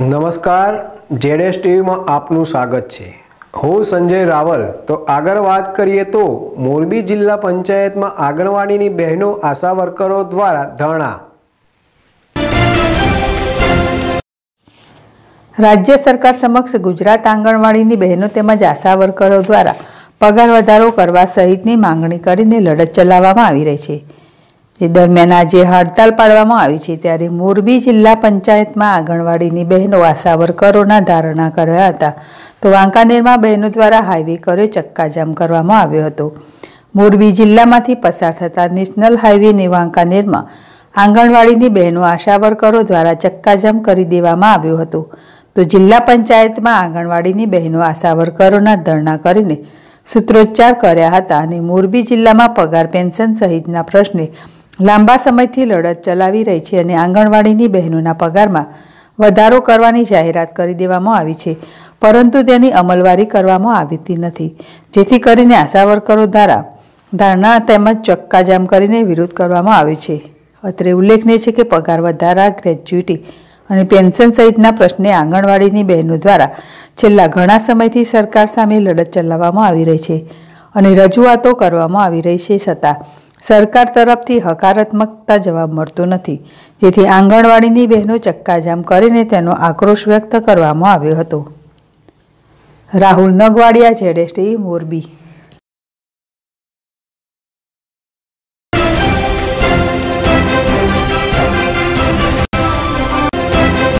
નમસ્કાર જેડેસ ટીવીમાં આપનું સ્વાગત છે હું સંજય રાવલ તો આગળ વાત કરીએ તો મોરબી જિલ્લા પંચાયતમાં આંગણવાડીની બહેનો આશા વર્કરો દ્વારા ધરણા રાજ્ય સરકાર સમક્ષ ગુજરાત આંગણવાડીની બહેનો તેમજ આશા વર્કરો દ્વારા પગાર વધારો કરવા સહિતની માંગણી કરીને લડત ચલાવવામાં આવી રહી છે જે દરમિયાન આજે હડતાલ પાડવામાં આવી છે ત્યારે મોરબી જિલ્લા પંચાયતમાં આંગણવાડીની બહેનો આશા વર્કરોના ધારણા કર્યા હતા તો વાંકાનેરમાં બહેનો દ્વારા હાઈવે કર્યો ચક્કાજામ કરવામાં આવ્યો હતો મોરબી જિલ્લામાંથી પસાર થતા નેશનલ હાઈવેને વાંકાનેરમાં આંગણવાડીની બહેનો આશા વર્કરો દ્વારા ચક્કાજામ કરી દેવામાં આવ્યો હતો તો જિલ્લા પંચાયતમાં આંગણવાડીની બહેનો આશા વર્કરોના ધરણા કરીને સૂત્રોચ્ચાર કર્યા હતા અને મોરબી જિલ્લામાં પગાર પેન્શન સહિતના પ્રશ્ને લાંબા સમયથી લડત ચલાવી રહી છે અને આંગણવાડીની બહેનોના પગારમાં વધારો કરવાની જાહેરાત કરી દેવામાં આવી છે પરંતુ તેની અમલવારી કરવામાં આવતી નથી જેથી કરીને આશા વર્કરો દ્વારા ધારણા તેમજ ચક્કાજામ કરીને વિરોધ કરવામાં આવ્યો છે અત્રે ઉલ્લેખનીય છે કે પગાર વધારા ગ્રેજ્યુટી અને પેન્શન સહિતના પ્રશ્ને આંગણવાડીની બહેનો દ્વારા છેલ્લા ઘણા સમયથી સરકાર સામે લડત ચલાવવામાં આવી રહી છે અને રજૂઆતો કરવામાં આવી રહી છે છતાં સરકાર તરફથી હકારાત્મકતા જવાબ મળતો નથી જેથી આંગણવાડીની બહેનો ચક્કાજામ કરીને તેનો આક્રોશ વ્યક્ત કરવામાં આવ્યો હતો રાહુલ નગવાડિયા જેડેશ્રી મોરબી